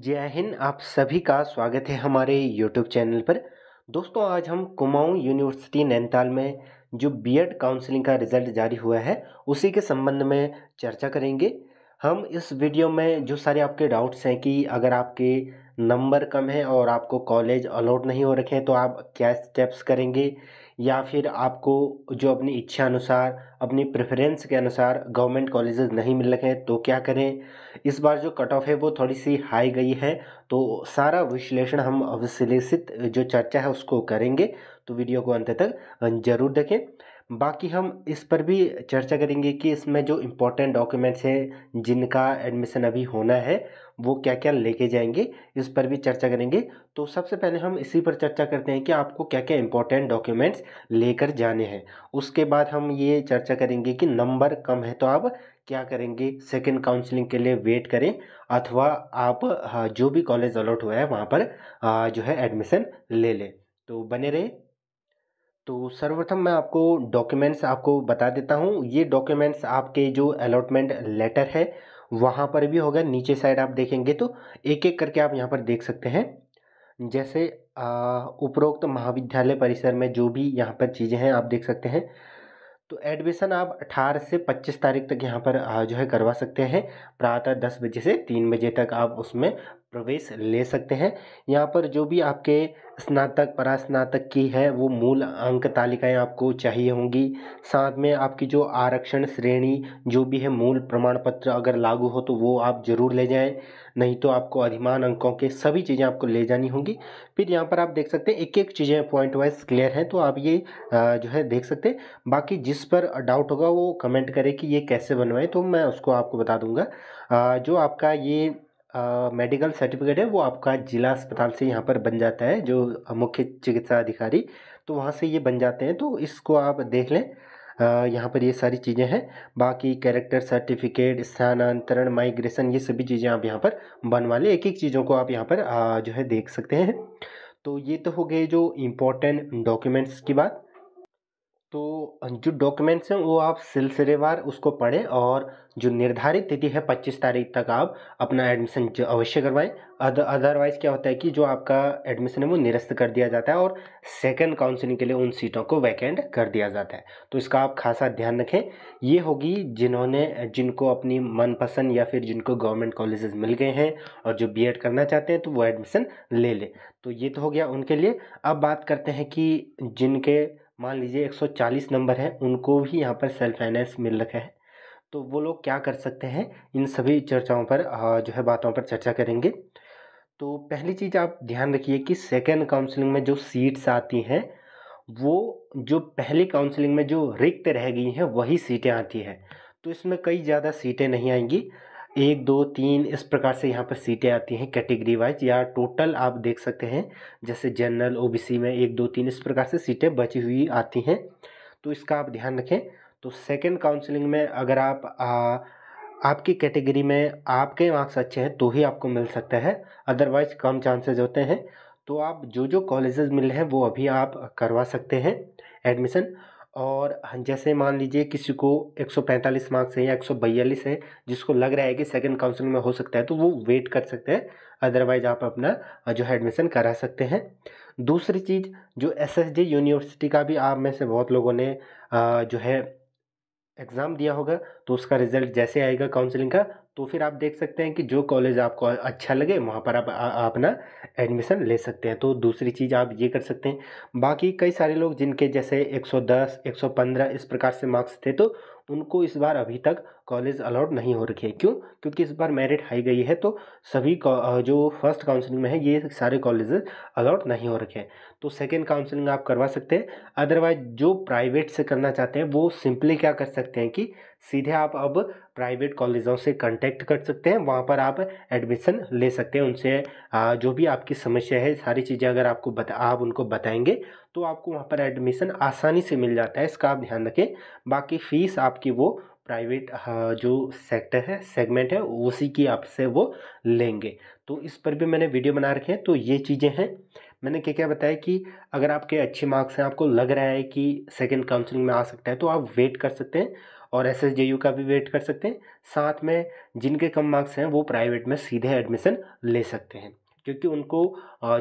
जय हिंद आप सभी का स्वागत है हमारे यूट्यूब चैनल पर दोस्तों आज हम कुमाऊं यूनिवर्सिटी नैनीताल में जो बीएड काउंसलिंग का रिजल्ट जारी हुआ है उसी के संबंध में चर्चा करेंगे हम इस वीडियो में जो सारे आपके डाउट्स हैं कि अगर आपके नंबर कम है और आपको कॉलेज अलाउड नहीं हो रखे हैं तो आप क्या स्टेप्स करेंगे या फिर आपको जो अपनी इच्छा अनुसार अपनी प्रेफरेंस के अनुसार गवर्नमेंट कॉलेजेस नहीं मिल रहे हैं तो क्या करें इस बार जो कट ऑफ है वो थोड़ी सी हाई गई है तो सारा विश्लेषण हम अविश्लेषित जो चर्चा है उसको करेंगे तो वीडियो को अंत तक जरूर देखें बाकी हम इस पर भी चर्चा करेंगे कि इसमें जो इम्पोर्टेंट डॉक्यूमेंट्स हैं जिनका एडमिशन अभी होना है वो क्या क्या लेके जाएंगे इस पर भी चर्चा करेंगे तो सबसे पहले हम इसी पर चर्चा करते हैं कि आपको क्या क्या इम्पोर्टेंट डॉक्यूमेंट्स लेकर जाने हैं उसके बाद हम ये चर्चा करेंगे कि नंबर कम है तो आप क्या करेंगे सेकेंड काउंसलिंग के लिए वेट करें अथवा आप हाँ, जो भी कॉलेज अलॉट हुआ है वहाँ पर हाँ, जो है एडमिशन ले लें तो बने रहें तो सर्वप्रथम मैं आपको डॉक्यूमेंट्स आपको बता देता हूँ ये डॉक्यूमेंट्स आपके जो अलॉटमेंट लेटर है वहाँ पर भी होगा नीचे साइड आप देखेंगे तो एक एक करके आप यहाँ पर देख सकते हैं जैसे उपरोक्त महाविद्यालय परिसर में जो भी यहाँ पर चीज़ें हैं आप देख सकते हैं तो एडमिशन आप 18 से 25 तारीख तक यहाँ पर जो है करवा सकते हैं प्रातः 10 बजे से 3 बजे तक आप उसमें प्रवेश ले सकते हैं यहाँ पर जो भी आपके स्नातक परास्नातक की है वो मूल अंक तालिकाएँ आपको चाहिए होंगी साथ में आपकी जो आरक्षण श्रेणी जो भी है मूल प्रमाण पत्र अगर लागू हो तो वो आप ज़रूर ले जाएं नहीं तो आपको अधिमान अंकों के सभी चीज़ें आपको ले जानी होंगी फिर यहाँ पर आप देख सकते हैं एक एक चीज़ें पॉइंट वाइज क्लियर हैं तो आप ये जो है देख सकते हैं बाकी जिस पर डाउट होगा वो कमेंट करें कि ये कैसे बनवाएं तो मैं उसको आपको बता दूंगा जो आपका ये मेडिकल सर्टिफिकेट है वो आपका ज़िला अस्पताल से यहाँ पर बन जाता है जो मुख्य चिकित्सा अधिकारी तो वहाँ से ये बन जाते हैं तो इसको आप देख लें यहाँ पर ये सारी चीज़ें हैं बाकी कैरेक्टर सर्टिफिकेट स्थानांतरण माइग्रेशन ये सभी चीज़ें आप यहाँ पर बनवा लें एक एक चीज़ों को आप यहाँ पर जो है देख सकते हैं तो ये तो हो गए जो इम्पोर्टेंट डॉक्यूमेंट्स की बात तो जो डॉक्यूमेंट्स हैं वो आप सिलसिलेवार उसको पढ़ें और जो निर्धारित तिथि है पच्चीस तारीख तक आप अपना एडमिशन अवश्य करवाएं अदरवाइज़ क्या होता है कि जो आपका एडमिशन है वो निरस्त कर दिया जाता है और सेकंड काउंसलिंग के लिए उन सीटों को वैकेंड कर दिया जाता है तो इसका आप खासा ध्यान रखें ये होगी जिन्होंने जिनको अपनी मनपसंद या फिर जिनको गवर्नमेंट कॉलेजेस मिल गए हैं और जो बी करना चाहते हैं तो वो एडमिशन ले लें तो ये तो हो गया उनके लिए अब बात करते हैं कि जिनके मान लीजिए एक सौ चालीस नंबर है उनको भी यहाँ पर सेल्फ फाइनेंस मिल रखे हैं तो वो लोग क्या कर सकते हैं इन सभी चर्चाओं पर जो है बातों पर चर्चा करेंगे तो पहली चीज़ आप ध्यान रखिए कि सेकेंड काउंसलिंग में जो सीट्स आती हैं वो जो पहली काउंसलिंग में जो रिक्त रह गई हैं वही सीटें आती हैं तो इसमें कई ज़्यादा सीटें नहीं आएंगी एक दो तीन इस प्रकार से यहाँ पर सीटें आती हैं कैटेगरी वाइज या टोटल आप देख सकते हैं जैसे जनरल ओबीसी में एक दो तीन इस प्रकार से सीटें बची हुई आती हैं तो इसका आप ध्यान रखें तो सेकंड काउंसलिंग में अगर आप आ, आपकी कैटेगरी में आपके मार्क्स अच्छे हैं तो ही आपको मिल सकता है अदरवाइज कम चांसेज होते हैं तो आप जो जो कॉलेजेस रहे हैं वो अभी आप करवा सकते हैं एडमिशन और हाँ, जैसे मान लीजिए किसी को एक सौ पैंतालीस मार्क्स है या एक सौ बयालीस है जिसको लग रहा है कि सेकंड काउंसलिंग में हो सकता है तो वो वेट कर सकते हैं अदरवाइज आप अपना जो है एडमिशन करा सकते हैं दूसरी चीज़ जो एस यूनिवर्सिटी का भी आप में से बहुत लोगों ने जो है एग्ज़ाम दिया होगा तो उसका रिज़ल्ट जैसे आएगा काउंसलिंग का तो फिर आप देख सकते हैं कि जो कॉलेज आपको अच्छा लगे वहाँ पर आप अपना एडमिशन ले सकते हैं तो दूसरी चीज़ आप ये कर सकते हैं बाकी कई सारे लोग जिनके जैसे 110, 115 इस प्रकार से मार्क्स थे तो उनको इस बार अभी तक कॉलेज अलाउड नहीं हो रखी है क्यों क्योंकि इस बार मेरिट हाई गई है तो सभी जो फर्स्ट काउंसलिंग में है ये सारे कॉलेज अलाउड नहीं हो रखे हैं तो सेकेंड काउंसलिंग आप करवा सकते हैं अदरवाइज जो प्राइवेट से करना चाहते हैं वो सिंपली क्या कर सकते हैं कि सीधे आप अब प्राइवेट कॉलेजों से कांटेक्ट कर सकते हैं वहाँ पर आप एडमिशन ले सकते हैं उनसे जो भी आपकी समस्या है सारी चीज़ें अगर आपको बता आप उनको बताएंगे तो आपको वहाँ पर एडमिशन आसानी से मिल जाता है इसका आप ध्यान रखें बाकी फ़ीस आपकी वो प्राइवेट जो सेक्टर है सेगमेंट है उसी की आपसे वो लेंगे तो इस पर भी मैंने वीडियो बना रखे हैं तो ये चीज़ें हैं मैंने क्या क्या बताया कि अगर आपके अच्छे मार्क्स हैं आपको लग रहा है कि सेकेंड काउंसलिंग में आ सकता है तो आप वेट कर सकते हैं और एस एस का भी वेट कर सकते हैं साथ में जिनके कम मार्क्स हैं वो प्राइवेट में सीधे एडमिशन ले सकते हैं क्योंकि उनको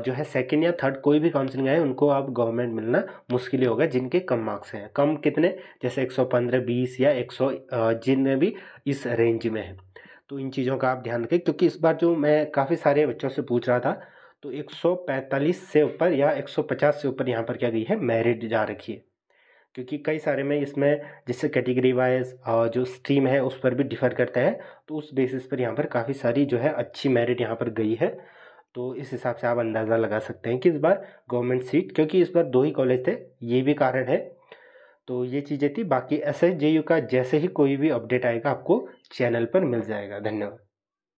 जो है सेकेंड या थर्ड कोई भी काउंसिलिंग आए उनको आप गवर्नमेंट मिलना मुश्किल ही होगा जिनके कम मार्क्स हैं कम कितने जैसे 115 20 या 100 जिनमें भी इस रेंज में है तो इन चीज़ों का आप ध्यान रखें क्योंकि इस बार जो मैं काफ़ी सारे बच्चों से पूछ रहा था तो 145 से ऊपर या 150 से ऊपर यहाँ पर क्या गई है मेरिट जा रखी है क्योंकि कई सारे में इसमें जैसे कैटेगरी वाइज जो स्ट्रीम है उस पर भी डिफ़र करता है तो उस बेसिस पर यहाँ पर काफ़ी सारी जो है अच्छी मेरिट यहाँ पर गई है तो इस हिसाब से आप अंदाज़ा लगा सकते हैं कि इस बार गवर्नमेंट सीट क्योंकि इस बार दो ही कॉलेज थे ये भी कारण है तो ये चीज़ें थी बाकी एस एस जे यू का जैसे ही कोई भी अपडेट आएगा आपको चैनल पर मिल जाएगा धन्यवाद